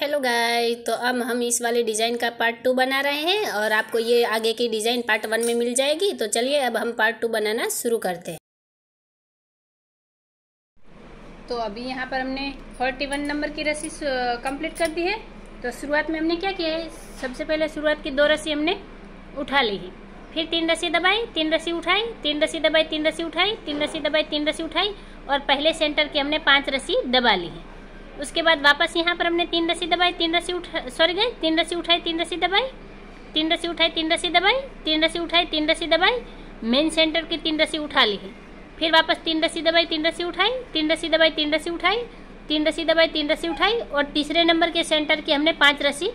hello guys तो अब हम इस वाले डिज़ाइन का पार्ट टू बना रहे हैं और आपको ये आगे की डिज़ाइन पार्ट वन में मिल जाएगी तो चलिए अब हम पार्ट टू बनाना शुरू करते हैं तो अभी यहाँ पर हमने फोर्टी वन नंबर की रस्सी कंप्लीट कर दी है तो शुरुआत में हमने क्या किया है सबसे पहले शुरुआत की दो रस्सी हमने उठा ली है फिर तीन रस्सी दबाई तीन रस्सी उठाई तीन रस्सी दबाई तीन रस्सी उठाई तीन रस्सी दबाई तीन रस्सी उठाई और पहले सेंटर की हमने पाँच रस्सी दबा ली है उसके बाद वापस यहाँ पर हमने तीन रस्सी दबाई तीन रस्सी उठा सॉरी गई तीन रस्सी उठाई तीन रस्सी दबाई तीन रस्सी उठाई तीन रस्सी दबाई तीन रस्सी उठाई तीन रस्सी दबाई मेन सेंटर की तीन रस्सी उठा ली फिर वापस तीन रस्सी दबाई तीन रस्सी उठाई तीन रस्सी दबाई तीन रस्सी उठाई तीन रस्सी दबाई तीन रस्सी उठाई और तीसरे नंबर के सेंटर की हमने पाँच रस्सी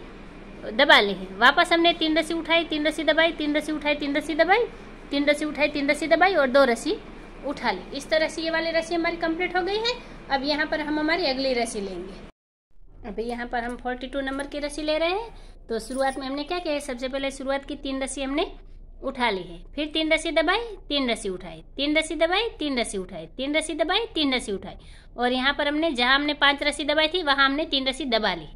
दबा ली है वापस हमने तीन रस्सी उठाई तीन रस्सी दबाई तीन रस्सी उठाई तीन रस्सी दबाई तीन रस्सी उठाई तीन रस्सी दबाई और दो रस्सी उठा ली इस तरह से ये वाली रस्सी हमारी कंप्लीट हो गई है अब यहाँ पर हम हमारी अगली रस्सी लेंगे अभी यहाँ पर हम 42 नंबर की रस्सी ले रहे हैं तो शुरुआत में हमने क्या किया सबसे पहले शुरुआत की तीन रस्सी हमने उठा ली है फिर तीन रस्सी दबाई तीन रस्सी उठाई तीन रस्सी दबाई तीन रस्सी उठाई तीन रस्सी दबाई तीन रस्सी उठाई और यहाँ पर हमने जहाँ हमने पांच रस्सी दबाई थी वहाँ हमने तीन रस्सी दबा ली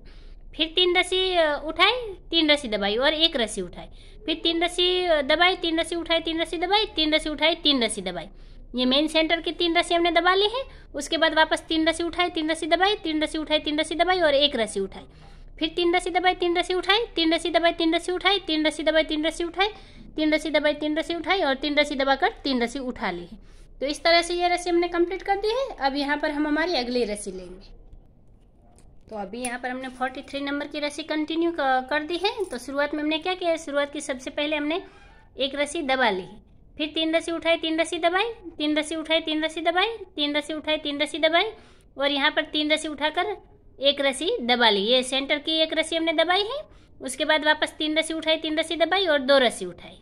फिर तीन रस्सी उठाई तीन रस्सी दबाई और एक रस्सी उठाई फिर तीन रस्सी दबाई तीन रस्सी उठाई तीन रस्सी दबाई तीन रस्सी उठाई तीन रस्सी दबाई ये मेन सेंटर की तीन रस्सी हमने दबा ली है उसके बाद वापस तीन रस्सी उठाई तीन रस्सी दबाई तीन रस्सी उठाई तीन रस्सी दबाई और एक रस्सी उठाई फिर तीन रस्सी दबाई तीन रस्सी उठाई तीन रस्सी दबाई तीन रस्सी उठाई तीन रस्सी दबाई तीन रस्सी उठाई तीन रस्सी दबाई तीन रस्सी उठाई और तीन रस्सी दबाकर तीन रस्सी उठा ली है तो इस तरह से ये रस्सी हमने कंप्लीट कर दी है अब यहाँ पर हम हमारी अगली रस्सी लेंगे तो अभी यहाँ पर हमने 43 नंबर की रस्सी कंटिन्यू कर दी है तो शुरुआत में हमने क्या किया शुरुआत की सबसे पहले हमने एक रस्सी दबा ली है फिर तीन रस्सी उठाई तीन रस्सी दबाई तीन रस्सी उठाई तीन रस्सी दबाई तीन रस्सी उठाई तीन रस्सी दबाई और यहाँ पर तीन रस्सी उठाकर एक रस्सी दबा ली ये सेंटर की एक रस्सी हमने दबाई है उसके बाद वापस तीन रस्सी उठाई तीन रस्सी दबाई और दो रस्सी उठाई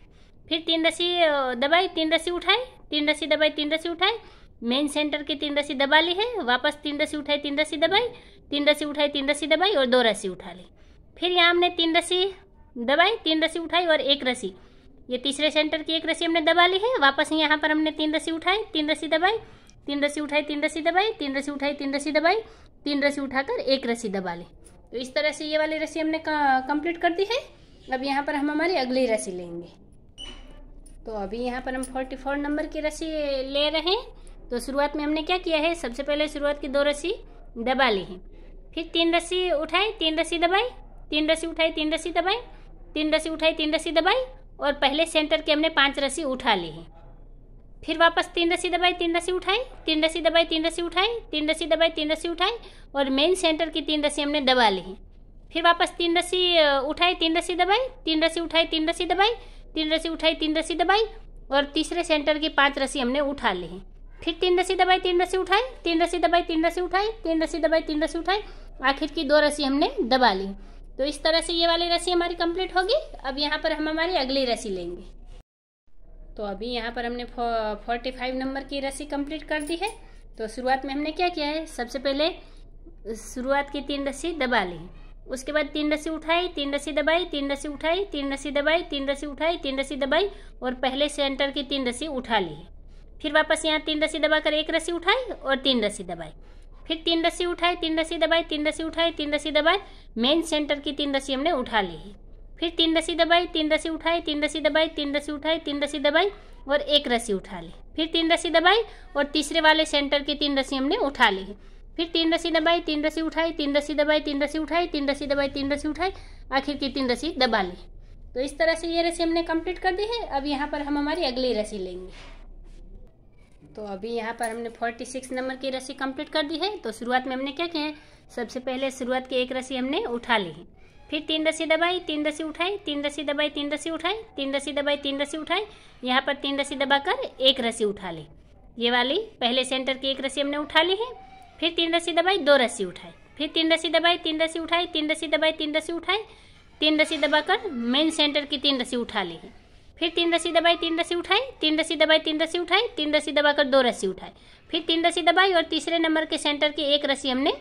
फिर तीन रस्सी दबाई तीन रस्सी उठाई तीन रस्सी दबाई तीन रस्सी उठाई मेन सेंटर की तीन रस्सी दबा ली है वापस तीन रस्सी उठाई तीन रस्सी दबाई तीन रस्सी उठाई तीन रस्सी दबाई और दो रस्सी उठा ली फिर यहाँ हमने तीन रस्सी दबाई तीन रस्सी उठाई और एक रस्सी ये तीसरे सेंटर की एक रस्सी हमने दबा ली है वापस यहाँ पर हमने तीन रस्सी उठाई तीन रस्सी दबाई तीन रस्सी उठाई तीन रस्सी दबाई तीन रस्सी उठाई तीन रस्सी दबाई तीन रस्सी उठाकर एक रस्सी दबा ली तो इस तरह से ये वाली रस्सी हमने कंप्लीट कर दी है अब यहाँ पर हम हमारी अगली रस्सी लेंगे तो अभी यहाँ पर हम फोर्टी फोर नंबर की रस्सी ले रहे हैं तो शुरुआत में हमने क्या किया है सबसे पहले शुरुआत की दो रस्सी दबा ली है फिर तीन रस्सी उठाई तीन रस्सी दबाई तीन रस्सी उठाई तीन रस्सी दबाई तीन रस्सी उठाई तीन रस्सी दबाई और पहले सेंटर की हमने पांच रस्सी उठा ली है फिर वापस तीन रस्सी दबाई तीन रस्सी उठाई तीन रस्सी दबाई तीन रस्सी उठाई तीन रस्सी दबाई तीन रस्सी उठाई और मेन सेंटर की तीन रस्सी हमने दबा ली फिर वापस तीन रस्सी उठाई तीन रस्सी दबाई तीन रस्सी उठाई तीन रस्सी दबाई तीन रस्सी उठाई तीन रस्सी दबाई और तीसरे सेंटर की पांच रस्सी हमने उठा ली फिर तीन रस्सी दबाई तीन रस्सी उठाई तीन रस्सी दबाई तीन रस्सी उठाई तीन रस्सी दबाई तीन रस्सी उठाई आखिर की दो रस्सी हमने दबा ली तो इस तरह से ये वाली रस्सी हमारी कंप्लीट होगी अब यहाँ पर हम हमारी अगली रस्सी लेंगे तो अभी यहाँ पर हमने फोर्टी फाइव नंबर की रस्सी कंप्लीट कर दी है तो शुरुआत में हमने क्या किया है सबसे पहले शुरुआत की तीन रस्सी दबा ली उसके बाद तीन रस्सी उठाई तीन रस्सी दबाई तीन रस्सी उठाई तीन रस्सी दबाई तीन रस्सी उठाई तीन रस्सी दबाई और पहले सेंटर की तीन रस्सी उठा ली फिर वापस यहाँ तीन रस्सी दबाकर एक रस्सी उठाई और तीन रस्सी दबाई फिर तीन रस्सी उठाई तीन रस्सी दबाई तीन रस्सी उठाई तीन रस्सी दबाई मेन सेंटर की तीन रस्सी हमने उठा ली फिर तीन रस्सी दबाई तीन रस्सी उठाई तीन रस्सी दबाई तीन रस्सी उठाई तीन रस्सी दबाई और एक रस्सी उठा ली फिर तीन रस्सी दबाई और तीसरे वाले सेंटर की तीन रस्सी हमने उठा ली फिर तीन रस्सी दबाई तीन रस्सी उठाई तीन रस्सी दबाई तीन रस्सी उठाई तीन रस्सी दबाई तीन रस्सी उठाई आखिर की तीन रस्सी दबा ली तो इस तरह से ये रस्सी हमने कंप्लीट कर दी है अब यहाँ पर हम हमारी अगली रस्सी लेंगे तो अभी यहाँ पर हमने फोर्टी सिक्स नंबर की रस्सी कंप्लीट कर दी है तो शुरुआत में हमने क्या किया है सबसे पहले शुरुआत की एक रस्सी हमने उठा ली है फिर तीन रस्सी दबाई तीन रस्सी उठाई तीन रस्सी दबाई तीन रस्सी उठाई तीन रस्सी दबाई तीन रस्सी उठाई यहाँ पर तीन रस्सी दबाकर एक रस्सी उठा ली ये वाली पहले सेंटर की एक रस्सी हमने उठा ली है फिर तीन रस्सी दबाई दो रस्सी उठाई फिर तीन रस्सी दबाई तीन रस्सी उठाई तीन रस्सी दबाई तीन रस्सी उठाई तीन रस्सी दबाकर मेन सेंटर की तीन रस्सी उठा ली है फिर तीन रस्सी दबाई तीन रस्सी उठाई तीन रस्सी दबाई तीन रस्सी उठाई तीन रस्सी दबाकर दो रस्सी उठाई फिर तीन रस्सी दबाई और तीसरे नंबर के सेंटर की एक रस्सी हमने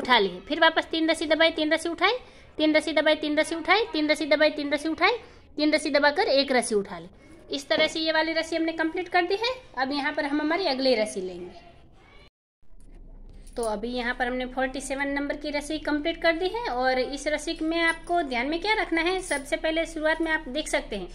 उठा ली फिर वापस तीन रस्सी दबाई तीन रस्सी उठाई तीन रस्सी दबाई तीन रस्सी उठाई तीन रस्सी दबाई तीन रस्सी उठाई तीन रस्सी दबाकर एक रस्सी उठा ली इस तरह से ये वाली रस्सी हमने कंप्लीट कर दी है अब यहाँ पर हम हमारी अगली रस्सी लेंगे तो अभी यहाँ पर हमने 47 नंबर की रस्सी कंप्लीट कर दी है और इस रस्सी में आपको ध्यान में क्या रखना है सबसे पहले शुरुआत में आप देख सकते हैं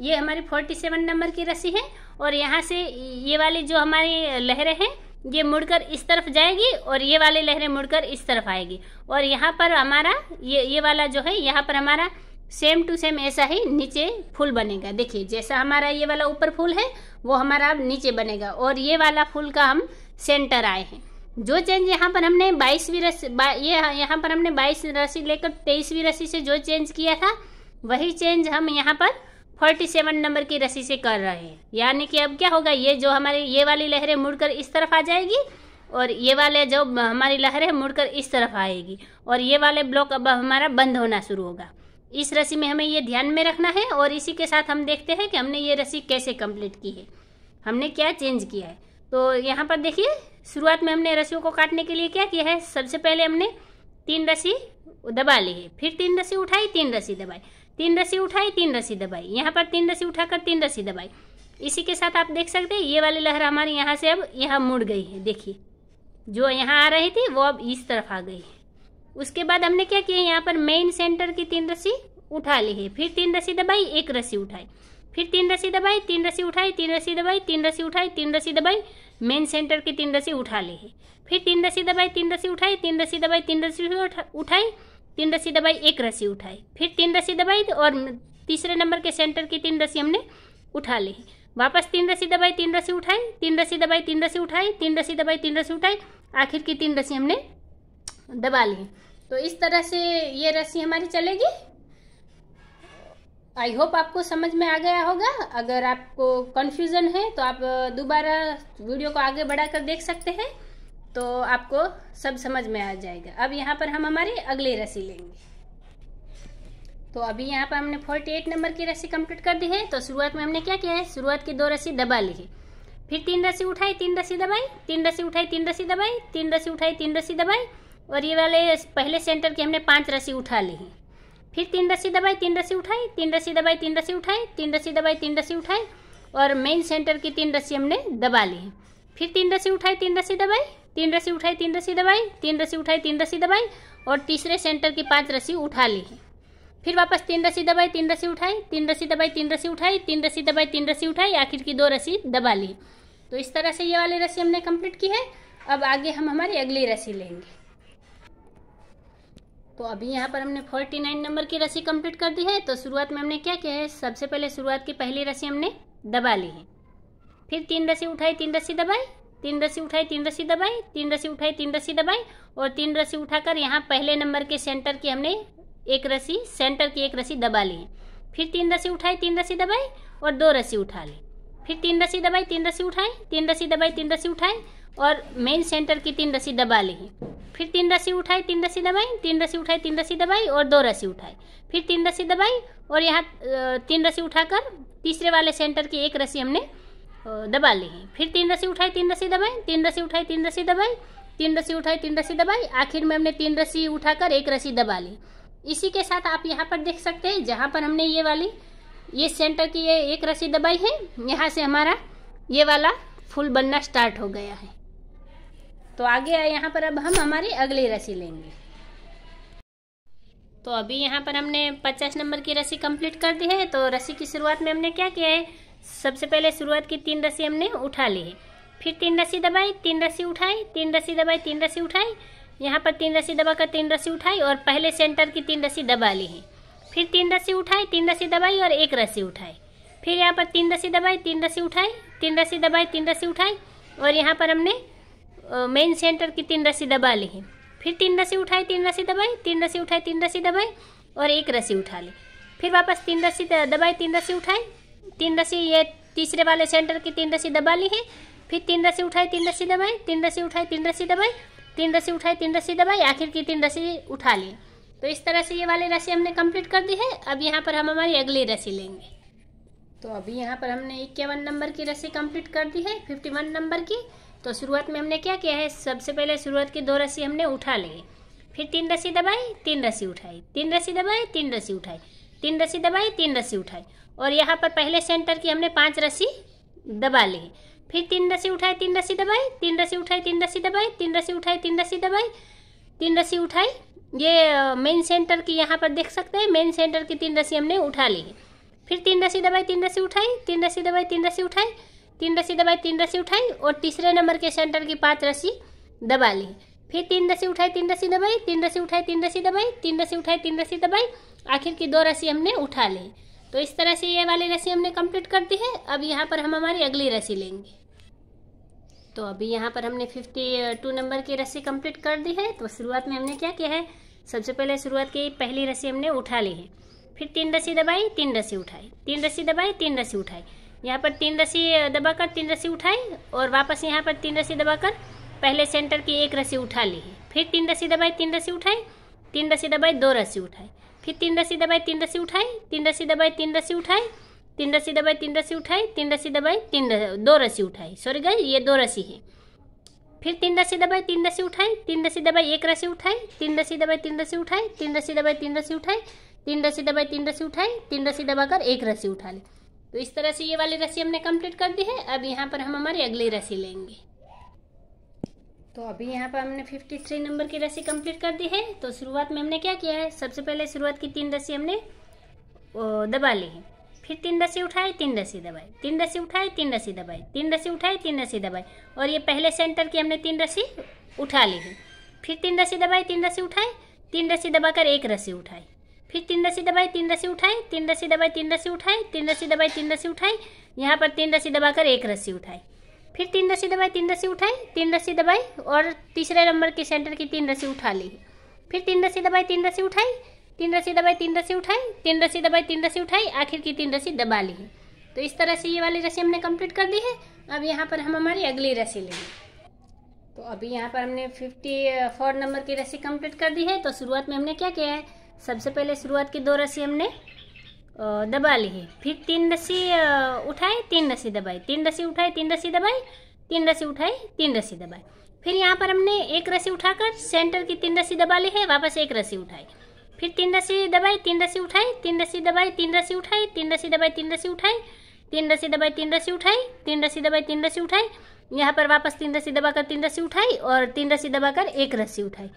ये हमारी फोर्टी सेवन नंबर की रस्सी है और यहाँ से ये वाली जो हमारी लहरें हैं ये मुड़कर इस तरफ जाएगी और ये वाली लहरें मुड़कर इस तरफ आएगी और यहाँ पर हमारा ये ये वाला जो है यहाँ पर हमारा सेम टू सेम ऐसा ही नीचे फूल बनेगा देखिए जैसा हमारा ये वाला ऊपर फूल है वो हमारा अब नीचे बनेगा और ये वाला फूल का हम सेंटर आए हैं जो चेंज यहाँ पर हमने बाईसवीं रस्सी बा, ये यहाँ पर हमने बाईस रस्सी लेकर तेईसवीं रस्सी से जो चेंज किया था वही चेंज हम यहाँ पर फोर्टी सेवन नंबर की रस्सी से कर रहे हैं यानी कि अब क्या होगा ये जो हमारी ये वाली लहरें मुड़कर इस तरफ आ जाएगी और ये वाले जो हमारी लहरें मुड़कर इस तरफ आएगी और ये वाले ब्लॉक अब हमारा बंद होना शुरू होगा इस रस्सी में हमें ये ध्यान में रखना है और इसी के साथ हम देखते हैं कि हमने ये रस्सी कैसे कम्प्लीट की है हमने क्या चेंज किया है तो यहाँ पर देखिए शुरुआत में हमने रस्सियों को काटने के लिए क्या किया है सबसे पहले हमने तीन रस्सी दबा ली है फिर तीन रस्सी उठाई तीन रस्सी दबाई तीन रस्सी उठाई तीन रस्सी दबाई यहाँ पर तीन रस्सी उठाकर तीन रस्सी दबाई इसी के साथ आप देख सकते हैं ये वाली लहर हमारी यहाँ से अब यहाँ मुड़ गई है देखिए जो यहाँ आ रही थी वो अब इस तरफ आ गई है उसके बाद हमने क्या किया यहाँ पर मेन सेंटर की तीन रस्सी उठा ली है फिर तीन रस्सी दबाई एक रस्सी उठाई फिर तीन रस्सी दबाई तीन रस्सी उठाई तीन रस्सी दबाई तीन रस्सी उठाई तीन रस्सी दबाई मेन सेंटर की तीन रस्सी उठा ली है फिर तीन रस्सी दबाई तीन रस्सी उठाई तीन रस्सी दबाई तीन रस्सी उठाई तीन रस्सी दबाई एक रस्सी उठाई फिर तीन रस्सी दबाई और तीसरे नंबर के सेंटर की तीन रस्सी हमने उठा ली वापस तीन रस्सी दबाई तीन रस्सी उठाई तीन रस्सी दबाई तीन रस्सी उठाई तीन रस्सी दबाई तीन रस्सी उठाई आखिर की तीन रस्सी हमने दबा ली तो इस तरह से ये रस्सी हमारी चलेगी आई होप आपको समझ में आ गया होगा अगर आपको कन्फ्यूज़न है तो आप दोबारा वीडियो को आगे बढ़ाकर देख सकते हैं तो आपको सब समझ में आ जाएगा अब यहाँ पर हम हमारी अगली रस्सी लेंगे तो अभी यहाँ पर हमने 48 नंबर की रस्सी कंप्लीट कर दी है तो शुरुआत में हमने क्या किया है शुरुआत की दो रस्सी दबा ली है फिर तीन रस्सी उठाई तीन रस्सी दबाई तीन रस्सी उठाई तीन रस्सी दबाई तीन रस्सी उठाई तीन रस्सी दबाई और ये वाले पहले सेंटर की हमने पांच रस्सी उठा ली है फिर तीन रस्सी दबाई तीन रस्सी उठाई तीन रस्सी दबाई तीन रस्सी उठाई तीन रस्सी दबाई तीन रस्सी उठाई और मेन सेंटर की तीन रस्सी हमने दबा ली है फिर तीन रस्सी उठाई तीन रस्सी दबाई तीन रस्सी उठाई तीन रस्सी दबाई तीन रस्सी उठाई तीन रस्सी दबाई और तीसरे सेंटर की पांच रस्सी उठा ली फिर वापस तीन रस्सी दबाई तीन रस्सी उठाई तीन रस्सी दबाई तीन रस्सी उठाई तीन रस्सी दबाई तीन रस्सी उठाई आखिर की दो रस्सी दबा ली तो इस तरह से ये वाली रस्सी हमने कंप्लीट की है अब आगे हम हमारी अगली रस्सी लेंगे तो अभी यहाँ पर हमने फोर्टी नाइन नंबर की रस्सी कंप्लीट कर दी है तो शुरुआत में हमने क्या किया है सबसे पहले शुरुआत की पहली रस्सी हमने दबा ली है फिर तीन रस्सी उठाई तीन रस्सी दबाई तीन रस्सी उठाई तीन रस्सी दबाई तीन रस्सी उठाई तीन रस्सी दबाई और तीन रस्सी उठाकर यहाँ पहले नंबर के सेंटर की हमने एक रस्सी सेंटर की एक रस्सी दबा ली फिर तीन रस्सी उठाई तीन रस्सी दबाई और दो रस्सी उठा ली फिर तीन रस्सी दबाई तीन रस्सी उठाई तीन रस्सी दबाई तीन रस्सी उठाई और मेन सेंटर की तीन रस्सी दबा ली फिर तीन रस्सी उठाई तीन रस्सी दबाई तीन रस्सी उठाई तीन रस्सी दबाई और दो रस्सी उठाई फिर तीन रस्सी दबाई और यहाँ तीन रस्सी उठाकर तीसरे वाले सेंटर की एक रस्सी हमने दबा ली है फिर तीन रस्सी उठाई तीन रस्सी दबाई तीन रस्सी उठाई तीन रस्सी दबाई तीन रस्सी उठाई तीन रस्सी दबाई आखिर में हमने तीन रस्सी उठाकर एक रस्सी दबा ली इसी के साथ आप यहाँ पर देख सकते हैं जहाँ पर हमने ये वाली ये सेंटर की ये एक रस्सी दबाई है यहाँ से हमारा ये वाला फूल बनना स्टार्ट हो गया है तो आगे यहाँ पर अब हम हमारी अगली रस्सी लेंगे तो अभी यहाँ पर हमने 50 नंबर की रस्सी कंप्लीट कर दी है तो रस्सी की शुरुआत में हमने क्या किया है सबसे पहले शुरुआत की तीन रस्सी हमने उठा ली है फिर तीन रस्सी दबाई तीन रस्सी उठाई तीन रस्सी दबाई तीन रस्सी उठाई यहाँ पर तीन रस्सी दबा कर तीन रस्सी उठाई और पहले सेंटर की तीन रस्सी दबा ली है फिर तीन रस्सी उठाई तीन रस्सी दबाई और एक रस्सी उठाई फिर यहाँ पर तीन रस्सी दबाई तीन रस्सी उठाई तीन रस्सी दबाई तीन रस्सी उठाई और यहाँ पर हमने मेन सेंटर की तीन रस्सी दबा ली है फिर तीन रस्सी उठाई तीन रस्सी दबाई तीन रस्सी उठाई तीन रस्सी दबाई और एक रस्सी उठा ली फिर वापस तीन रस्सी दबाई तीन रस्सी उठाई तीन रस्सी ये तीसरे वाले सेंटर की तीन रस्सी दबा ली है फिर तीन रस्सी उठाई तीन रस्सी दबाई तीन रस्सी उठाई तीन रस्सी दबाई तीन रस्सी उठाई तीन रस्सी दबाई आखिर की तीन रस्सी उठा ली तो इस तरह से ये वाली रस्सी हमने कंप्लीट कर दी है अब यहाँ पर हम हमारी अगली रस्सी लेंगे तो अभी यहाँ पर हमने इक्यावन नंबर की रस्सी कंप्लीट कर दी है फिफ्टी वन नंबर की तो शुरुआत में हमने क्या किया है सबसे पहले शुरुआत की दो रस्सी हमने उठा ली फिर तीन रस्सी दबाई तीन रस्सी उठाई तीन रस्सी दबाई तीन रस्सी उठाई तीन रस्सी दबाई तीन रस्सी उठाई और यहाँ पर पहले सेंटर की हमने पांच रस्सी दबा ली फिर तीन रस्सी उठाई तीन रस्सी दबाई तीन रस्सी उठाई तीन रस्सी दबाई तीन रस्सी उठाई तीन रस्सी दबाई तीन रस्सी उठाई ये मेन सेंटर की यहाँ पर देख सकते हैं मेन सेंटर की तीन रस्सी हमने उठा ली फिर तीन रस्सी दबाई तीन रस्सी उठाई तीन रस्सी दबाई तीन रस्सी उठाई तीन रस्सी दबाई तीन रस्सी उठाई और तीसरे नंबर के सेंटर की पाँच रस्सी दबा ली फिर तीन रस्सी उठाई तीन रस्सी दबाई तीन रस्सी उठाई तीन रस्सी दबाई तीन रस्सी उठाई तीन रस्सी दबाई आखिर की दो रस्सी हमने उठा ली तो इस तरह से ये वाली रस्सी हमने कंप्लीट कर दी है अब यहाँ पर हम हमारी अगली रस्सी लेंगे तो अभी यहाँ पर हमने फिफ्टी टू नंबर की रस्सी कंप्लीट कर दी है तो शुरुआत में हमने क्या किया है सबसे पहले शुरुआत की पहली रस्सी हमने उठा ली है फिर तीन रस्सी दबाई तीन रस्सी उठाई तीन रस्सी दबाई तीन रस्सी उठाई यहाँ पर तीन रस्सी दबाकर तीन रस्सी उठाई और वापस यहाँ पर तीन रस्सी दबाकर पहले सेंटर की एक रस्सी उठा ली है फिर तीन रस्सी दबाई तीन रस्सी उठाई तीन रस्सी दबाई दो रस्सी उठाई फिर तीन रस्सी दबाई तीन रस्सी उठाई तीन रस्सी दबाई तीन रस्सी उठाई तीन रस्सी दबाई तीन रस्सी उठाई तीन रस्सी दबाई तीन दो रस्सी उठाई सॉरी गाइस ये दो रस्सी है फिर तीन रस्सी दबाई तीन रस्सी उठाई तीन रस्सी दबाई एक रस्सी उठाई तीन रस्सी दबाई तीन रस्सी उठाई तीन रस्सी दबाई तीन रस्सी उठाई तीन रस्सी दबाई तीन रस्सी उठाई तीन रस्सी दबाकर एक रस्सी उठा ली तो इस तरह से ये वाली रस्सी हमने कंप्लीट कर दी है अब यहाँ पर हम हमारी अगली रस्सी लेंगे तो अभी यहाँ पर हमने 53 नंबर की रस्सी कंप्लीट कर दी है तो शुरुआत में हमने क्या किया है सबसे पहले शुरुआत की तीन रस्सी हमने दबा ली है फिर तीन रस्सी उठाई तीन रस्सी दबाई तीन रस्सी उठाई तीन रस्सी दबाई तीन रस्सी उठाई तीन रस्सी दबाई और ये पहले सेंटर की हमने तीन रस्सी उठा ली है फिर तीन रस्सी दबाई तीन रस्सी उठाई तीन रस्सी दबाकर एक रस्सी उठाई फिर तीन रस्सी दबाई तीन रस्सी उठाई तीन रस्सी दबाई तीन रस्सी उठाई तीन रस्सी दबाई तीन रस्सी उठाई यहाँ पर तीन रस्सी दबाकर एक रस्सी उठाई फिर तीन रस्सी दबाई तीन रस्सी उठाई तीन रस्सी दबाई और तीसरे नंबर के सेंटर की तीन रस्सी उठा ली फिर तीन रस्सी दबाई तीन रस्सी उठाई तीन रस्सी दबाई तीन रस्सी उठाई तीन रस्सी दबाई तीन रस्सी उठाई आखिर की तीन रस्सी दबा ली तो इस तरह से ये वाली रस्सी हमने कंप्लीट कर दी है अब यहाँ पर हम हमारी अगली रस्सी लेंगे तो अभी यहाँ पर हमने फिफ्टी फोर नंबर की रस्सी कंप्लीट कर दी है तो शुरुआत में हमने क्या किया है सबसे पहले शुरुआत की दो रस्सी हमने दबा लिए फिर तीन रस्सी उठाए तीन रस्सी दबाई तीन रस्सी उठाए तीन रस्सी दबाई तीन रस्सी उठाई तीन रस्सी दबाई फिर यहाँ पर हमने एक रस्सी उठाकर सेंटर की तीन रस्सी दबा ली है वापस एक रस्सी उठाई फिर तीन रस्सी दबाई तीन रस्सी उठाई तीन रस्सी दबाई तीन रस्सी उठाई तीन रस्सी दबाई तीन रस्सी उठाई तीन रस्सी दबाई तीन रस्सी उठाई तीन रस्सी दबाई तीन रस्सी उठाई यहाँ पर वापस तीन रस्सी दबाकर तीन रस्सी उठाई और तीन रस्सी दबाकर एक रस्सी उठाई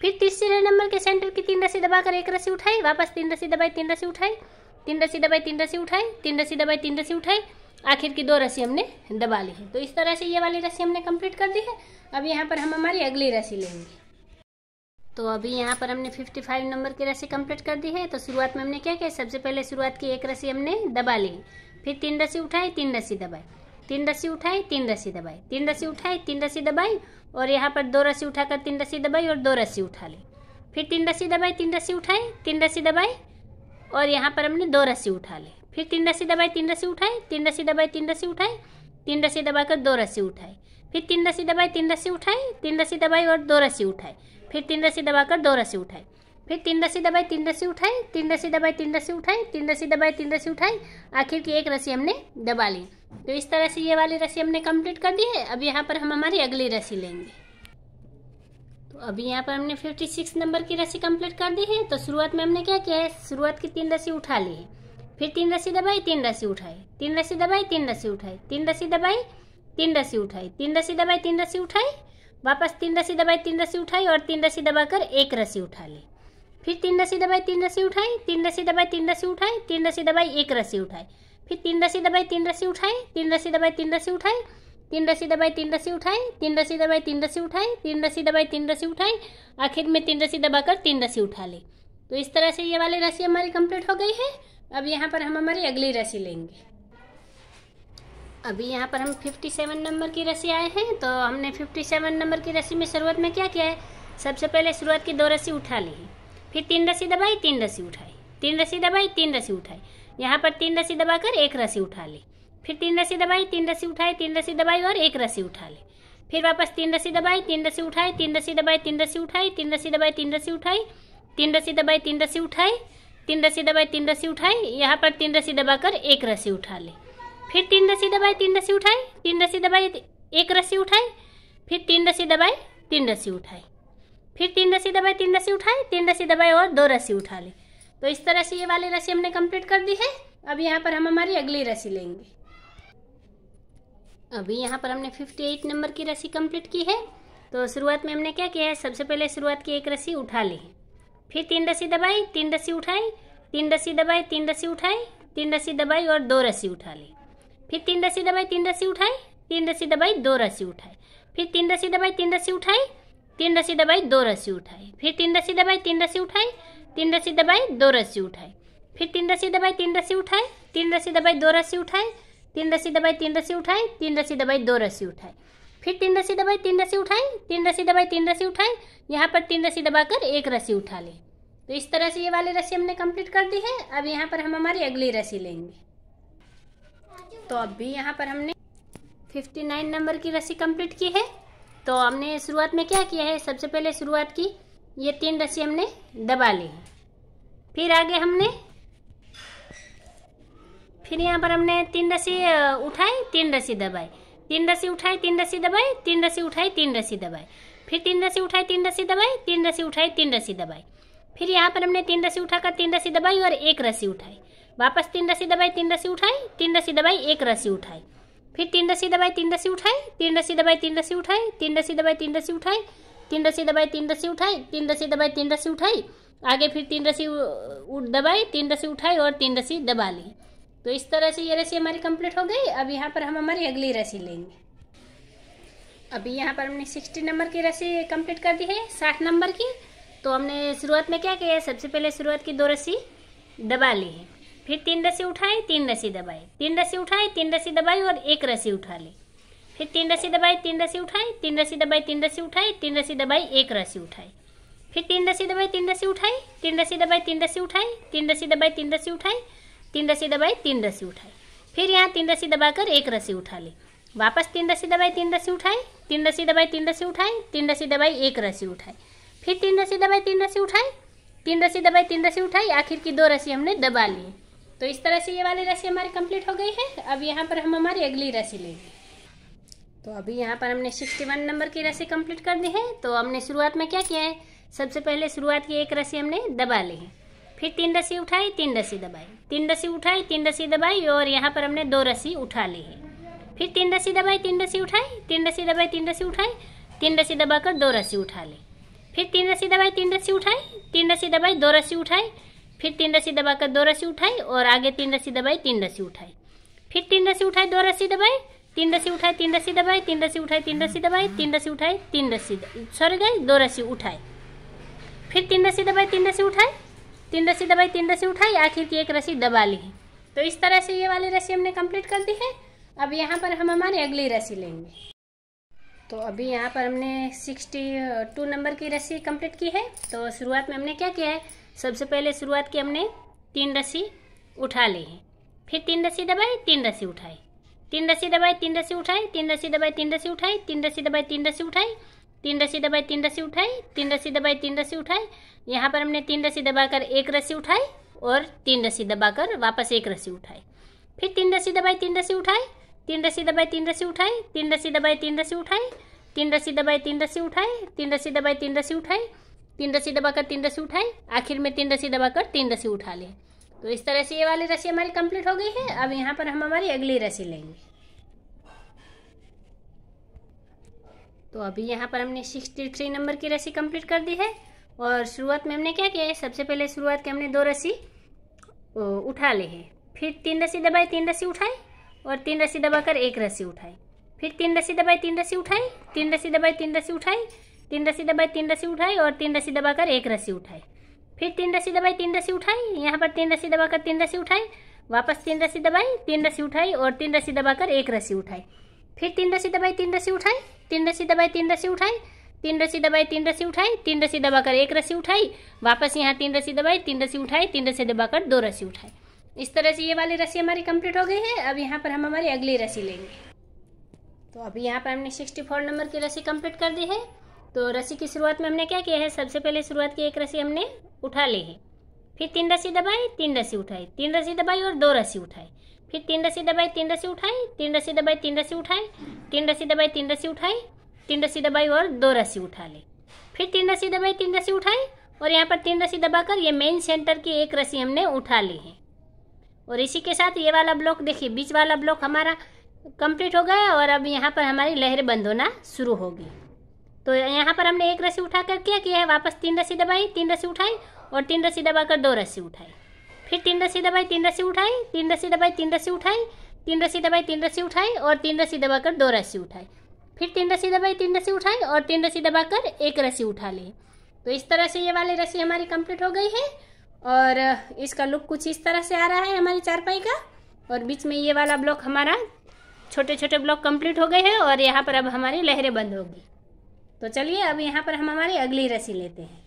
फिर तीसरे नंबर के सेंटर की तीन रस्सी दबाकर एक रस्सी उठाई वापस तीन रस्सी दबाई तीन रस्सी उठाई तीन रस्सी दबाई तीन रस्सी उठाई तीन रस्सी दबाई तीन रस्सी उठाई आखिर की दो रस्सी हमने दबा ली है तो इस तरह से ये वाली रस्सी हमने कंप्लीट कर दी है अब यहाँ पर हम हमारी अगली रस्सी लेंगे तो अभी यहाँ पर हमने 55 नंबर की रस्सी कंप्लीट कर दी है तो शुरुआत में हमने क्या किया सबसे पहले शुरुआत की एक रस्सी हमने दबा ली फिर तीन रस्सी उठाई तीन रस्सी दबाई तीन रस्सी उठाई तीन रस्सी दबाई तीन रस्सी उठाई तीन रस्सी दबाई और यहाँ पर दो रस्सी उठाकर तीन रस्सी दबाई और दो रस्सी उठा ली फिर तीन रस्सी दबाई तीन रस्सी उठाई तीन रस्सी दबाई और यहाँ पर हमने दो रस्सी उठा ली फिर तीन रस्सी दबाई तीन रस्सी उठाई तीन रस्सी दबाई तीन रस्सी उठाई तीन रस्सी दबाकर दो रस्सी उठाई फिर तीन रस्सी दबाई तीन रस्सी उठाई तीन रस्सी दबाई और दो रस्सी उठाई फिर तीन रस्सी दबाकर दो रस्सी उठाई फिर तीन रस्सी दबाई तीन रस्सी उठाई तीन रस्सी दबाई तीन रस्सी उठाई तीन रस्सी दबाई तीन रस्सी उठाई आखिर की एक रस्सी हमने दबा ली तो इस तरह से ये वाली रस्सी हमने कंप्लीट कर दी है अब यहाँ पर हम हमारी अगली रस्सी लेंगे अभी यहाँ पर हमने 56 नंबर की राशि कंप्लीट कर दी है तो शुरुआत में हमने क्या किया है शुरुआत की तीन राशि उठा ली है फिर तीन राशि दबाई तीन राशि उठाई तीन राशि दबाई तीन राशि उठाई तीन राशि दबाई तीन राशि उठाई तीन राशि दबाई तीन राशि उठाई वापस तीन राशि दबाई तीन राशि उठाई और तीन राशि दबाकर एक राशि उठा ली फिर तीन राशि दबाई तीन राशि उठाई तीन राशि दबाई तीन राशि उठाई तीन राशि दबाई एक राशि उठाई फिर तीन राशि दबाई तीन राशि उठाई तीन राशि दबाई तीन राशि उठाई तीन रस्सी दबाई तीन रस्सी उठाई तीन रस्सी दबाई तीन रस्सी उठाई तीन रस्सी दबाई तीन रस्सी उठाई आखिर में तीन रस्सी दबाकर तीन रस्सी उठा ली तो इस तरह से ये वाली रस्सी हमारी कंप्लीट हो गई है अब यहाँ पर हम हमारी अगली रस्सी लेंगे अभी यहाँ पर हम 57 नंबर की रस्सी आए हैं तो हमने 57 नंबर की रस्सी में शुरुआत में क्या किया है सबसे पहले शुरुआत की दो रस्सी उठा ली फिर तीन रस्सी दबाई तीन रस्सी उठाई तीन रस्सी दबाई तीन रस्सी उठाई यहाँ पर तीन रस्सी दबाकर एक रस्सी उठा ली फिर तीन रस्सी दबाई तीन रस्सी उठाई तीन रस्सी दबाई और एक रस्सी उठा ली फिर वापस तीन रस्सी दबाई तीन रस्सी उठाई तीन रस्सी दबाई तीन रस्सी उठाई तीन रस्सी दबाई तीन रस्सी उठाई तीन रस्सी दबाई तीन रस्सी उठाई तीन रस्सी दबाई तीन रस्सी उठाई यहाँ पर तीन रस्सी दबाकर एक रस्सी उठा ली फिर तीन रस्सी दबाई तीन रस्सी उठाई तीन रस्सी दबाई एक रस्सी उठाई फिर तीन रस्सी दबाई तीन रस्सी उठाई फिर तीन रस्सी दबाई तीन रस्सी उठाई तीन रस्सी दबाई और दो रस्सी उठा ली तो इस तरह से ये वाली रस्सी हमने कंप्लीट कर दी है अब यहाँ पर हम हमारी अगली रस्सी लेंगे अभी यहाँ पर हमने 58 नंबर की रस्सी कंप्लीट की है तो शुरुआत में हमने क्या किया है सबसे पहले शुरुआत की एक रस्सी उठा ली फिर तीन रस्सी दबाई तीन रस्सी उठाई तीन रस्सी दबाई तीन रस्सी उठाई तीन रस्सी दबाई और दो रस्सी उठा ली फिर तीन रस्सी दबाई तीन रस्सी उठाई तीन रस्सी दबाई दो रस्सी उठाई फिर तीन रस्सी दबाई तीन रस्सी उठाई तीन रस्सी दबाई दो रस्सी उठाई फिर तीन रस्सी दबाई तीन रस्सी उठाई तीन रस्सी दबाई दो रस्सी उठाई फिर तीन रस्सी दबाई तीन रस्सी उठाई तीन रस्सी दबाई दो रस्सी उठाई तीन रस्सी दबाई तीन रस्सी उठाई तीन रस्सी दबाई दो रस्सी उठाई फिर तीन रस्सी दबाई तीन रस्सी उठाई तीन रस्सी दबाई तीन रस्सी उठाई यहाँ पर तीन रस्सी दबाकर एक रस्सी उठा ली तो इस तरह से ये वाली रस्सी हमने कंप्लीट कर दी है अब यहाँ पर हम हमारी अगली रस्सी लेंगे तो अब भी यहाँ पर हमने 59 नंबर की रस्सी कंप्लीट की है तो हमने शुरुआत में क्या किया है सबसे पहले शुरुआत की ये तीन रस्सी हमने दबा ली है फिर आगे हमने फिर यहाँ पर हमने तीन रस्सी उठाई तीन रस्सी दबाई तीन रस्सी उठाई तीन रस्सी दबाई तीन रस्सी उठाई तीन रस्सी दबाई फिर तीन रस्सी उठाई तीन रस्सी दबाई तीन रस्सी उठाई तीन रस्सी दबाई फिर यहाँ पर हमने तीन रस्सी उठाकर तीन रस्सी दबाई और एक रस्सी उठाई वापस तीन रस्सी दबाई तीन रस्सी उठाई तीन रस्सी दबाई एक रस्सी उठाई फिर तीन रस्सी दबाई तीन रस्सी उठाई तीन रस्सी दबाई तीन रस्सी उठाई तीन रस्सी दबाई तीन रस्सी उठाई तीन रस्सी दबाई तीन रस्सी उठाई तीन रस्सी दबाई तीन रस्सी उठाई आगे फिर तीन रस्सी दबाई तीन रस्सी उठाई और तीन रस्सी दबा ली तो इस तरह से ये रेसी हमारी कंप्लीट हो गई अब यहाँ पर हम हमारी अगली रेसी लेंगे अभी यहाँ पर हमने सिक्सटी नंबर की रस्सी कंप्लीट कर दी है साठ नंबर की तो हमने शुरुआत में क्या किया सबसे पहले शुरुआत की दो रस्सी दबा ली है फिर तीन रस्सी उठाई तीन रस्सी दबाई तीन रस्सी उठाई तीन रस्सी दबाई और एक रस्सी उठा ली फिर तीन रस्सी दबाई तीन रस्सी उठाई तीन रस्सी दबाई तीन रस्सी उठाई तीन रस्सी दबाई एक रस्सी उठाई फिर तीन रस्सी दबाई तीन रस्सी उठाई तीन रस्सी दबाई तीन रस्सी उठाई तीन रस्सी दबाई तीन रस्सी उठाई तीन रस्सी दबाई तीन रस्सी उठाई फिर यहाँ तीन रस्सी दबाकर एक रस्सी उठा ली वापस तीन रस्सी दबाई तीन रस्सी उठाई तीन रस्सी दबाई तीन रस्सी उठाई तीन रस्सी दबाई एक रस्सी उठाई फिर तीन रस्सी दबाई तीन रस्सी उठाई तीन रस्सी दबाई तीन रस्सी उठाई आखिर की दो रस्सी हमने दबा ली तो इस तरह से ये वाली रस्सी हमारी कंप्लीट हो गई है अब यहाँ पर हम हमारी अगली रस्सी लेंगे तो अभी यहाँ पर हमने सिक्सटी वन नंबर की रस्सी कंप्लीट कर दी है तो हमने शुरुआत में क्या किया है सबसे पहले शुरुआत की एक रस्सी हमने दबा ली है फिर तीन रस्सी उठाई तीन रस्सी दबाई तीन रस्सी उठाई तीन रस्सी दबाई और यहाँ पर हमने दो रस्सी उठा ली है फिर तीन रस्सी दबाई तीन रस्सी उठाई तीन रस्सी दबाई तीन रस्सी उठाई तीन रस्सी दबाकर दो रस्सी उठा ली फिर तीन रस्सी दबाई तीन रस्सी उठाई तीन रस्सी दबाई दो रस्सी उठाई फिर तीन रस्सी दबाकर दो रस्सी उठाई और आगे तीन रस्सी दबाई तीन रस्सी उठाई फिर तीन रस्सी उठाई दो रस्सी दबाई तीन रस्सी उठाई तीन रस्सी दबाई तीन रस्सी उठाई तीन रस्सी दबाई तीन रस्सी उठाई तीन रस्सी सॉरी गई दो रस्सी उठाई फिर तीन रस्सी दबाई तीन रस्सी उठाई तीन रस्सी दबाई तीन रस्सी उठाई आखिर की एक रस्सी दबा ली तो इस तरह से ये वाली रस्सी हमने कंप्लीट कर दी है अब यहाँ पर हम हमारी अगली रस्सी लेंगे तो अभी यहाँ पर हमने सिक्सटी टू नंबर की रस्सी कंप्लीट की है तो शुरुआत में हमने क्या किया है सबसे पहले शुरुआत की हमने तीन रस्सी उठा ली है फिर तीन रस्सी दबाई तीन रस्सी उठाई तीन रस्सी दबाई तीन रस्सी उठाई तीन रस्सी दबाई तीन रस्सी उठाई तीन रस्सी दबाई तीन रस्सी उठाई तीन रस्सी दबाई तीन रस्सी उठाई तीन रस्सी दबाई तीन रस्सी उठाई यहाँ पर हमने तीन रस्सी दबाकर एक रस्सी उठाई और तीन रस्सी दबाकर वापस एक रस्सी उठाई फिर तीन रस्सी दबाई तीन रस्सी उठाई तीन रस्सी दबाई तीन रस्सी उठाई तीन रस्सी दबाई तीन रस्सी उठाई तीन रस्सी दबाई तीन रस्सी उठाई तीन रस्सी दबाई तीन रस्सी उठाई तीन रस्सी दबाकर तीन रस्सी उठाई आखिर में तीन रस्सी दबाकर तीन रस्सी उठा ले तो इस तरह से ये वाली रस्सी हमारी कंप्लीट हो गई है अब यहाँ पर हम हमारी अगली रस्सी लेंगे तो अभी यहाँ पर हमने सिक्सटी थ्री नंबर की रस्सी कंप्लीट कर दी है और शुरुआत में हमने क्या किया है सबसे पहले शुरुआत के हमने दो रस्सी उठा ली है फिर तीन रस्सी दबाई तीन रस्सी उठाई और तीन रस्सी दबाकर एक रस्सी उठाई फिर तीन रस्सी दबाई तीन रस्सी उठाई तीन रस्सी दबाई तीन रस्सी उठाई तीन रस्सी दबाई तीन रस्सी उठाई और तीन रस्सी दबाकर एक रस्सी उठाई फिर तीन रस्सी दबाई तीन रस्सी उठाई यहाँ पर तीन रस्सी दबाकर तीन रस्सी उठाई वापस तीन रस्सी दबाई तीन रस्सी उठाई और तीन रस्सी दबाकर एक रस्सी उठाई फिर तीन रस्सी दबाई तीन रस्सी उठाई तीन रस्सी दबाई तीन रस्सी उठाई तीन रस्सी दबाई तीन रस्सी उठाई तीन रस्सी दबाकर एक रस्सी उठाई वापस यहाँ तीन रस्सी दबाई तीन रस्सी उठाई तीन रस्सी दबाकर दो रस्सी उठाई इस तरह से ये वाली रस्सी हमारी कंप्लीट हो गई है अब यहाँ पर हम हमारी अगली रस्सी लेंगे तो अभी यहाँ पर हमने सिक्सटी फोर नंबर की रस्सी कंप्लीट कर दी है तो रस्सी की शुरुआत में हमने क्या किया है सबसे पहले शुरुआत की एक रस्सी हमने उठा ली है फिर तीन रस्सी दबाई तीन रस्सी उठाई तीन रस्सी दबाई और दो रस्सी उठाई फिर तीन रस्सी दबाई तीन रस्सी उठाई तीन रस्सी दबाई तीन रस्सी उठाई तीन रस्सी दबाई तीन रस्सी उठाई तीन रस्सी दबाई और दो रस्सी उठा ली फिर तीन रस्सी दबाई तीन रस्सी उठाई और यहाँ पर तीन रस्सी दबाकर ये मेन सेंटर की एक रस्सी हमने उठा ली है और इसी के साथ ये वाला ब्लॉक देखिए बीच वाला ब्लॉक हमारा कंप्लीट हो गया और अब यहाँ पर हमारी लहर बंद होना शुरू होगी तो यहाँ पर हमने एक रस्सी उठाकर क्या किया है वापस तीन रस्सी दबाई तीन रस्सी उठाई और तीन रस्सी दबाकर दो रस्सी उठाई फिर तीन रस्सी दबाई तीन रस्सी उठाई तीन रस्सी दबाई तीन रस्सी उठाई तीन रस्सी दबाई तीन रस्सी उठाई और तीन रस्सी दबाकर दो रस्सी उठाई फिर तीन रस्सी दबाई तीन रस्सी उठाई और तीन रस्सी दबाकर एक रस्सी उठा ली तो इस तरह से ये वाली रस्सी हमारी कंप्लीट हो गई है और इसका लुक कुछ इस तरह से आ रहा है हमारी चारपाई का और बीच में ये वाला ब्लॉक हमारा छोटे छोटे ब्लॉक कंप्लीट हो गए हैं और यहाँ पर अब हमारी लहरें बंद होगी तो चलिए अब यहाँ पर हम हमारी अगली रस्सी लेते हैं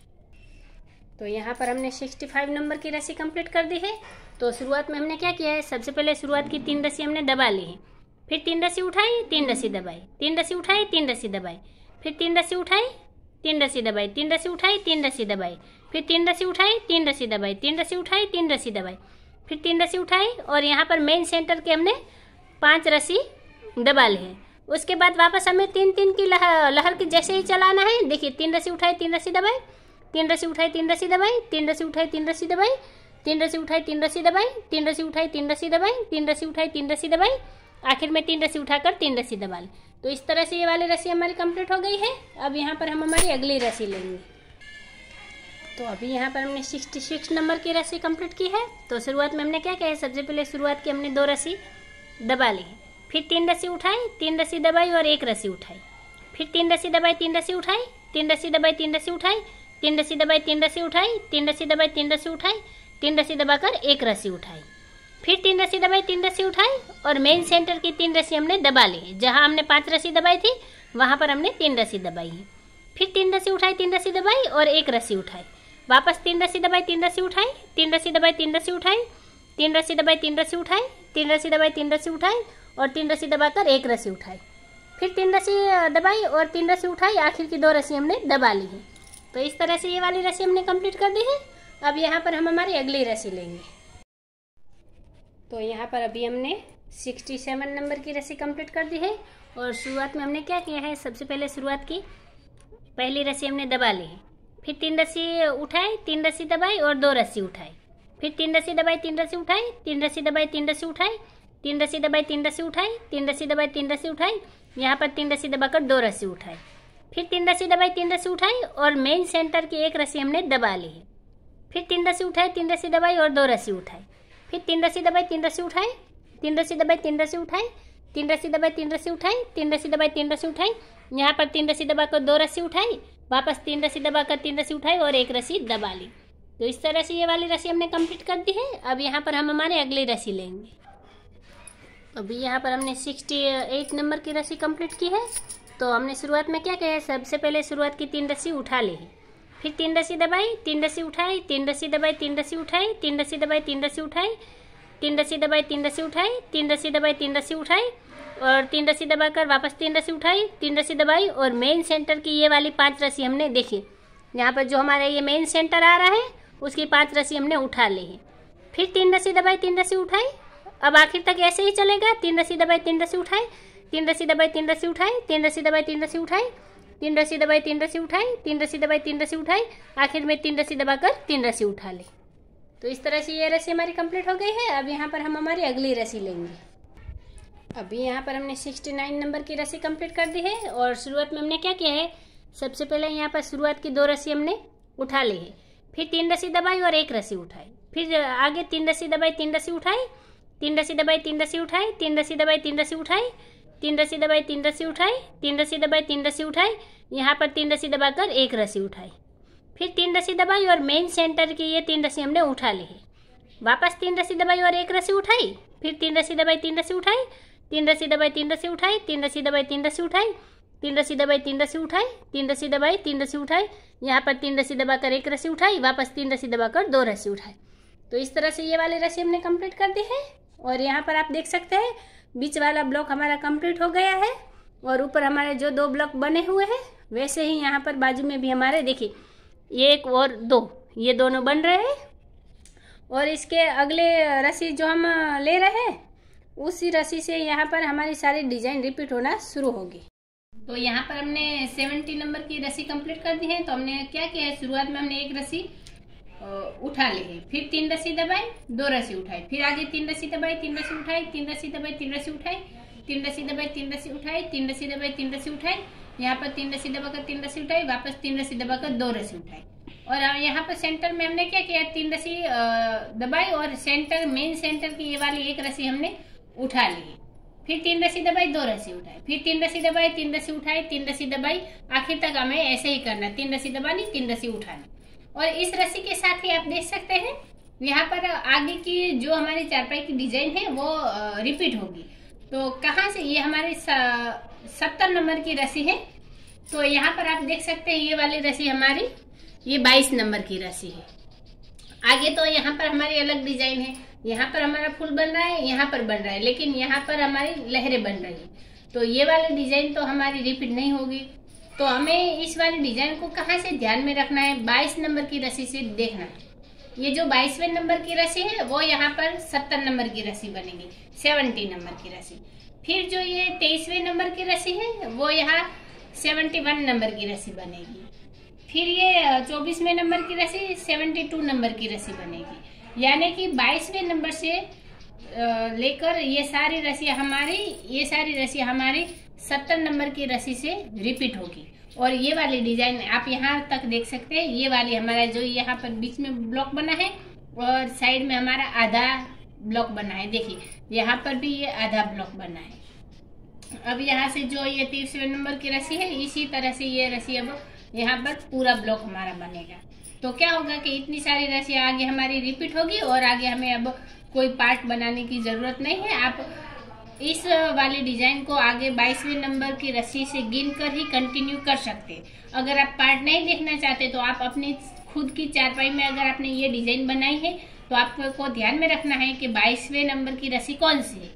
तो यहाँ पर हमने 65 नंबर की रस्सी कंप्लीट कर दी है तो शुरुआत में हमने क्या किया है सबसे पहले शुरुआत की तीन रस्सी हमने दबा ली है फिर तीन रस्सी उठाई तीन रस्सी दबाई तीन रस्सी उठाई तीन रस्सी दबाई फिर तीन रस्सी उठाई तीन रस्सी दबाई तीन रस्सी उठाई तीन रस्सी दबाई फिर तीन रस्सी उठाई तीन रस्सी दबाई तीन रस्सी उठाई तीन रस्सी दबाई फिर तीन रस्सी उठाई और यहाँ पर मेन सेंटर के हमने पाँच रस्सी दबा ली है उसके बाद वापस हमें तीन तीन की लहर लहर की जैसे ही चलाना है देखिए तीन रस्सी उठाई तीन रस्सी दबाई तीन रसी उठाई तीन रसी दबाई तीन रसी उठाई तीन रसी दबाई तीन रसी उठाई तीन रसी दबाई तीन रसी उठाई तीन रसी दबाई तीन रसी उठाई तीन रसी दबाई आखिर में तीन रसी उठाकर तीन रसी दबा ली तो इस तरह से ये वाली रसी हमारी कंप्लीट हो गई है अब यहाँ पर हम हमारी अगली रसी लेंगे तो अभी यहाँ पर हमने सिक्सटी सिक्स नंबर की रस्सी कंप्लीट की है तो शुरुआत में हमने क्या किया है सबसे पहले शुरुआत की हमने दो रस्सी दबा ली फिर तीन रस्सी उठाई तीन रस्सी दबाई और एक रस्सी उठाई फिर तीन रस्सी दबाई तीन रस्सी उठाई तीन रस्सी दबाई तीन रस्सी उठाई तीन रस्सी दबाई तीन रस्सी उठाई तीन रस्सी दबाई तीन रस्सी उठाई तीन रस्सी दबाकर एक रस्सी उठाई फिर तीन रस्सी दबाई तीन रस्सी उठाई और मेन सेंटर की तीन रस्सी हमने दबा ली जहाँ हमने पांच रस्सी दबाई थी वहाँ पर हमने तीन रस्सी दबाई है फिर तीन रस्सी उठाई तीन रस्सी दबाई और एक रस्सी उठाई वापस तीन रस्सी दबाई तीन रस्सी उठाई तीन रस्सी दबाई तीन रस्सी उठाई तीन रस्सी दबाई तीन रस्सी उठाई तीन रस्सी दबाई तीन रस्सी उठाई और तीन रस्सी दबाकर एक रस्सी उठाई फिर तीन रस्सी दबाई और तीन रस्सी उठाई आखिर की दो रस्सी हमने दबा ली है तो इस तरह से ये वाली रस्सी हमने कंप्लीट कर दी है अब यहाँ पर हम हमारी अगली रस्सी लेंगे तो यहाँ पर अभी हमने 67 नंबर की रस्सी कंप्लीट कर दी है और शुरुआत में हमने क्या किया है सबसे पहले शुरुआत की पहली रस्सी हमने दबा ली फिर तीन रस्सी उठाई तीन रस्सी दबाई और दो रस्सी उठाई फिर तीन रस्सी दबाई तीन रस्सी उठाई तीन रस्सी दबाई तीन रस्सी उठाई तीन रस्सी दबाई तीन रस्सी उठाई तीन रस्सी दबाई तीन रस्सी उठाई यहाँ पर तीन रस्सी दबाकर दो रस्सी उठाई फिर तीन रस्सी दबाई तीन रस्सी उठाई और मेन सेंटर की एक रस्सी हमने दबा ली है फिर तीन रस्सी उठाई तीन रस्सी दबाई और दो रस्सी उठाई फिर तीन रस्सी दबाई तीन रस्सी उठाई तीन रस्सी दबाई तीन रस्सी उठाई तीन रस्सी दबाई तीन रस्सी उठाई तीन रस्सी दबाई तीन रस्सी उठाई यहाँ पर तीन रस्सी कर दो रस्सी उठाई वापस तीन रस्सी कर तीन रस्सी उठाई और एक रस्सी दबा ली तो इस तरह से ये वाली रस्सी हमने कंप्लीट कर दी है अब यहाँ पर हम हमारे अगली रस्सी लेंगे अभी यहाँ पर हमने सिक्सटी एट नंबर की रस्सी कंप्लीट की है तो हमने शुरुआत में क्या किया सबसे पहले शुरुआत की तीन रस्सी उठा ली फिर तीन रस्सी दबाई तीन रस्सी उठाई तीन रस्सी दबाई तीन रस्सी उठाई तीन रस्सी दबाई तीन रस्सी उठाई तीन रस्सी दबाई तीन रस्सी उठाई तीन रस्सी दबाई तीन रस्सी उठाई और तीन रस्सी दबाकर वापस तीन रस्सी उठाई तीन रस्सी दबाई और मेन सेंटर की ये वाली पांच रस्सी हमने देखी यहाँ पर जो हमारा ये मेन सेंटर आ रहा है उसकी पांच रस्सी हमने उठा ली है फिर तीन रस्सी दबाई तीन रस्सी उठाई अब आखिर तक ऐसे ही चलेगा तीन रस्सी दबाई तीन रस्सी उठाई तीन रस्सी दबाई तीन रस्सी उठाई तीन रस्सी दबाई तीन रस्सी उठाई तीन रस्सी दबाई तीन रस्सी उठाई तीन रस्सी दबाई तीन रस्सी उठाई आखिर में तीन रस्सी दबाकर तीन रस्सी उठा ली तो इस तरह से ये रस्सी हमारी कंप्लीट हो गई है अब यहाँ पर हम हमारी अगली रस्सी लेंगे अभी यहाँ पर हमने सिक्सटी नाइन नंबर की रस्सी कंप्लीट कर दी है और शुरुआत में हमने क्या किया है सबसे पहले यहाँ पर शुरुआत की दो रस्सी हमने उठा ली है फिर तीन रस्सी दबाई और एक रस्सी उठाई फिर आगे तीन रस्सी दबाई तीन रस्सी उठाई तीन रस्सी दबाई तीन रस्सी उठाई तीन रस्सी दबाई तीन रस्सी उठाई तीन रस्सी दबाई तीन रस्सी उठाई तीन रस्सी दबाई तीन रस्सी उठाई यहाँ पर तीन रस्सी दबाकर एक रस्सी उठाई फिर तीन रस्सी दबाई और मेन सेंटर की ये तीन रस्सी हमने उठा ली वापस तीन रस्सी दबाई और एक रस्सी उठाई फिर तीन रस्सी दबाई तीन रस्सी उठाई तीन रस्सी दबाई तीन रस्सी उठाई तीन रस्सी दबाई तीन रस्सी उठाई तीन रस्सी दबाई तीन रस्सी उठाई तीन रस्सी दबाई तीन रस्सी उठाई यहाँ पर तीन रस्सी दबाकर एक रस्सी उठाई वापस तीन रस्सी दबाकर दो रस्सी उठाई तो इस तरह से ये वाले रस्सी हमने कंप्लीट कर दी है और यहाँ पर आप देख सकते हैं बीच वाला ब्लॉक हमारा कंप्लीट हो गया है और ऊपर हमारे जो दो ब्लॉक बने हुए हैं वैसे ही यहाँ पर बाजू में भी हमारे देखिए एक और दो ये दोनों बन रहे हैं और इसके अगले रस्सी जो हम ले रहे हैं उसी रस्सी से यहाँ पर हमारी सारी डिजाइन रिपीट होना शुरू होगी तो यहाँ पर हमने सेवेंटी नंबर की रस्सी कंप्लीट कर दी है तो हमने क्या किया है शुरुआत में हमने एक रस्सी उठा ले फिर तीन रस्सी दबाई दो रस्सी उठाई फिर आगे तीन रस्सी दबाई तीन रस्सी उठाई तीन रस्सी दबाई तीन रस्सी उठाई तीन रस्सी दबाई तीन रस्सी उठाई तीन रस्सी दबाई तीन रस्सी उठाई यहाँ पर तीन रस्सी दबाकर तीन रस्सी उठाई वापस तीन रस्सी दबाकर दो रस्सी उठाई और यहाँ पर सेंटर में हमने क्या किया तीन रस्सी दबाई और सेंटर मेन सेंटर की ये वाली एक रस्सी हमने उठा ली फिर तीन रस्सी दबाई दो रस्सी उठाई फिर तीन रस्सी दबाई तीन रस्सी उठाई तीन रस्सी दबाई आखिर तक हमें ऐसे ही करना तीन रस्सी दबानी तीन रस्सी उठानी और इस रस्सी के साथ ही आप देख सकते हैं यहाँ पर आगे की जो हमारी चारपाई की डिजाइन है वो रिपीट होगी तो कहाँ से ये हमारे सत्तर नंबर की रस्सी है तो यहाँ पर आप देख सकते हैं ये वाली रस्सी हमारी ये बाईस नंबर की रस्सी है आगे तो यहाँ पर हमारी अलग डिजाइन है यहाँ पर हमारा फूल बन रहा है यहाँ पर बन रहा है लेकिन यहाँ पर हमारी लहरें बन रही है तो ये वाली डिजाइन तो हमारी रिपीट नहीं होगी तो हमें इस वाले डिजाइन को कहाँ से ध्यान में रखना है 22 नंबर की रस्सी से देखना ये जो 22वें नंबर की रस्सी है वो यहाँ पर 70 नंबर की रस्सी बनेगी 70 नंबर की रस्सी फिर जो ये 23वें नंबर की रस्सी है वो यहाँ 71 नंबर की रस्सी बनेगी फिर ये 24वें नंबर की रस्सी 72 नंबर की रस्सी बनेगी यानी कि 22वें नंबर से लेकर ये सारी रस्सी हमारी ये सारी रस्सी हमारी सत्तर नंबर की रस्सी से रिपीट होगी और ये वाली डिजाइन आप यहाँ तक देख सकते हैं ये वाली हमारा जो यहाँ पर बीच में ब्लॉक बना है और साइड में हमारा आधा ब्लॉक बना है देखिए यहाँ पर भी ये आधा ब्लॉक बना है अब यहाँ से जो ये तीसरे नंबर की रस्सी है इसी तरह से ये रस्सी अब यहाँ पर पूरा ब्लॉक हमारा बनेगा तो क्या होगा कि इतनी सारी रस्सी आगे हमारी रिपीट होगी और आगे हमें अब कोई पार्ट बनाने की जरूरत नहीं है आप इस वाले डिजाइन को आगे बाईसवें नंबर की रस्सी से गिन कर ही कंटिन्यू कर सकते अगर आप पार्ट नहीं देखना चाहते तो आप अपने खुद की चारपाई में अगर आपने ये डिजाइन बनाई है तो आपको ध्यान में रखना है कि बाईसवें नंबर की रस्सी कौन सी है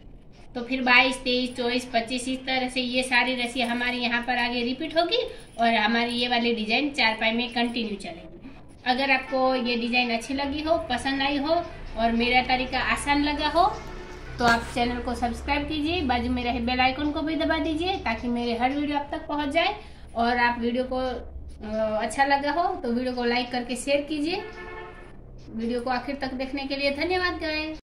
तो फिर बाईस तेईस चौबीस पच्चीस इस तरह से ये सारी रस्सी हमारी यहाँ पर आगे रिपीट होगी और हमारी ये वाली डिजाइन चारपाई में कंटिन्यू चलेगी अगर आपको ये डिजाइन अच्छी लगी हो पसंद आई हो और मेरा तरीका आसान लगा हो तो आप चैनल को सब्सक्राइब कीजिए बाजू में रहे बेल आइकन को भी दबा दीजिए ताकि मेरे हर वीडियो आप तक पहुंच जाए और आप वीडियो को अच्छा लगा हो तो वीडियो को लाइक करके शेयर कीजिए वीडियो को आखिर तक देखने के लिए धन्यवाद गाय